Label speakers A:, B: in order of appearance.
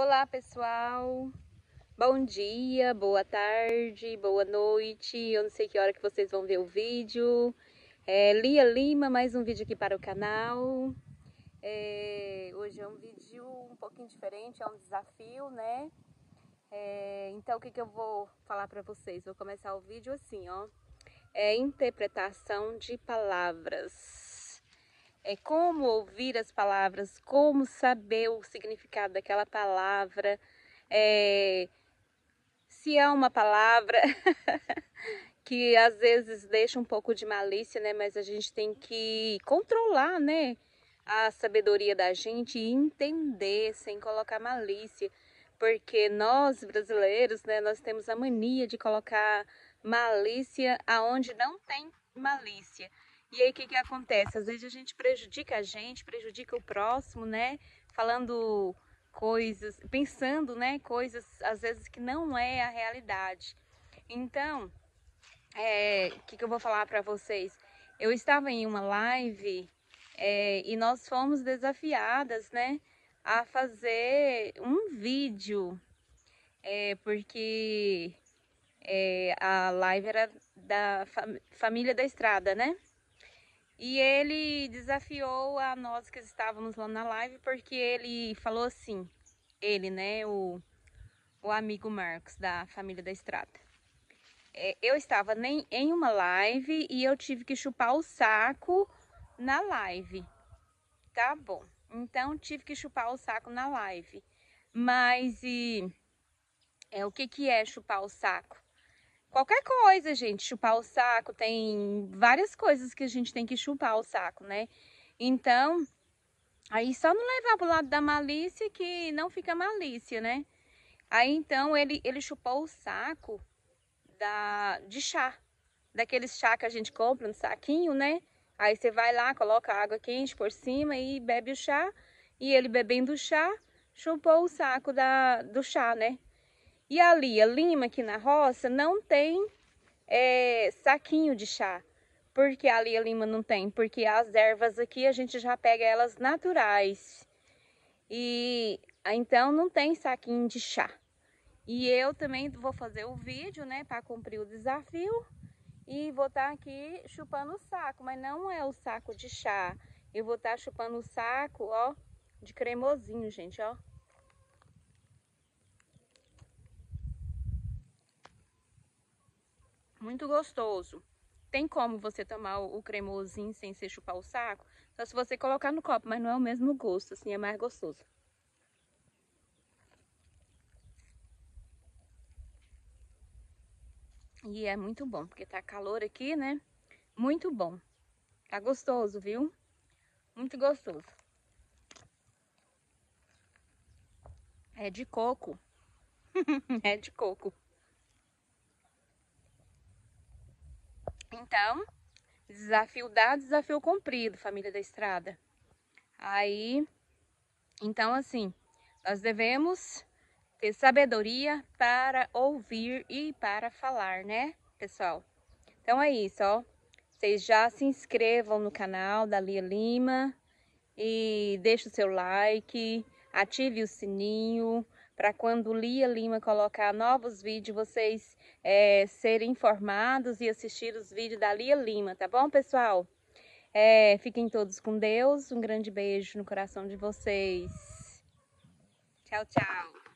A: Olá, pessoal! Bom dia, boa tarde, boa noite. Eu não sei que hora que vocês vão ver o vídeo. É, Lia Lima, mais um vídeo aqui para o canal. É, hoje é um vídeo um pouquinho diferente, é um desafio, né? É, então, o que, que eu vou falar para vocês? Vou começar o vídeo assim, ó. É interpretação de palavras é como ouvir as palavras, como saber o significado daquela palavra, é, se é uma palavra que às vezes deixa um pouco de malícia, né? Mas a gente tem que controlar, né? A sabedoria da gente e entender sem colocar malícia, porque nós brasileiros, né? Nós temos a mania de colocar malícia aonde não tem malícia. E aí o que, que acontece? Às vezes a gente prejudica a gente, prejudica o próximo, né? Falando coisas, pensando, né? Coisas às vezes que não é a realidade. Então, é, o é, que, que eu vou falar para vocês? Eu estava em uma live é, e nós fomos desafiadas, né? A fazer um vídeo, é, porque é, a live era da fam família da estrada, né? E ele desafiou a nós que estávamos lá na live, porque ele falou assim, ele, né, o, o amigo Marcos, da família da Estrada. É, eu estava nem em uma live e eu tive que chupar o saco na live. Tá bom. Então, tive que chupar o saco na live. Mas, e... É, o que, que é chupar o saco? qualquer coisa, gente, chupar o saco, tem várias coisas que a gente tem que chupar o saco, né? Então, aí só não levar pro lado da malícia que não fica malícia, né? Aí então ele, ele chupou o saco da, de chá, daqueles chá que a gente compra no saquinho, né? Aí você vai lá, coloca água quente por cima e bebe o chá. E ele bebendo o chá, chupou o saco da, do chá, né? E a Lia Lima, aqui na roça, não tem é, saquinho de chá. porque a Lia Lima não tem? Porque as ervas aqui a gente já pega elas naturais. E então não tem saquinho de chá. E eu também vou fazer o vídeo, né, para cumprir o desafio. E vou estar tá aqui chupando o saco, mas não é o saco de chá. Eu vou estar tá chupando o saco, ó, de cremosinho, gente, ó. muito gostoso. Tem como você tomar o cremosinho sem se chupar o saco, só se você colocar no copo, mas não é o mesmo gosto, assim, é mais gostoso. E é muito bom, porque tá calor aqui, né? Muito bom. Tá gostoso, viu? Muito gostoso. É de coco. é de coco. Então, desafio dado, desafio cumprido, família da estrada. Aí, então assim, nós devemos ter sabedoria para ouvir e para falar, né, pessoal? Então é isso, ó. Vocês já se inscrevam no canal da Lia Lima e deixe o seu like, ative o sininho, para quando Lia Lima colocar novos vídeos, vocês é, serem informados e assistir os vídeos da Lia Lima, tá bom, pessoal? É, fiquem todos com Deus, um grande beijo no coração de vocês. Tchau, tchau.